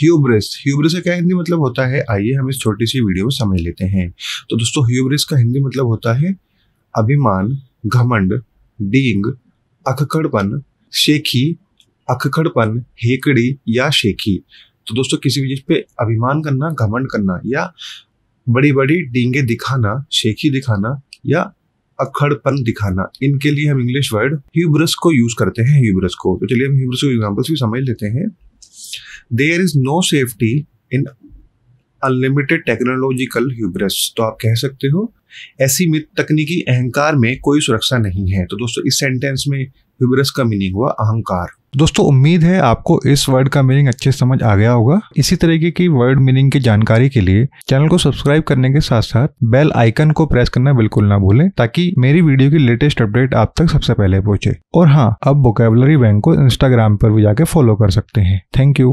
hubris hubris का क्या हिंदी मतलब होता है आइए हम इस छोटी सी वीडियो में समझ लेते हैं तो दोस्तों ह्यूब्रिस का हिंदी मतलब होता है अभिमान घमंड डींग अखखड़पन शेखी अखखड़पन हेकड़ी या शेखी तो दोस्तों किसी भी चीज़ पे अभिमान करना घमंड करना या बड़ी बड़ी डींगे दिखाना शेखी दिखाना या अखड़पन दिखाना इनके लिए हम इंग्लिश वर्ड ह्यूब्रस को यूज करते हैं ह्यूब्रस को तो चलिए हम ह्यूब्रस को एग्जाम्पल्स भी समझ लेते हैं there is no safety in unlimited technological hubris तो आप कह सकते हो ऐसी मित तकनीकी अहंकार में कोई सुरक्षा नहीं है तो दोस्तों इस सेंटेंस में ह्यूबरस का मीनिंग हुआ अहंकार दोस्तों उम्मीद है आपको इस वर्ड का मीनिंग अच्छे समझ आ गया होगा इसी तरीके की वर्ड मीनिंग की जानकारी के लिए चैनल को सब्सक्राइब करने के साथ साथ बेल आइकन को प्रेस करना बिल्कुल ना भूलें ताकि मेरी वीडियो की लेटेस्ट अपडेट आप तक सबसे पहले पहुंचे और हाँ अब वोकेबलरी बैंक को इंस्टाग्राम पर भी जाके फॉलो कर सकते हैं थैंक यू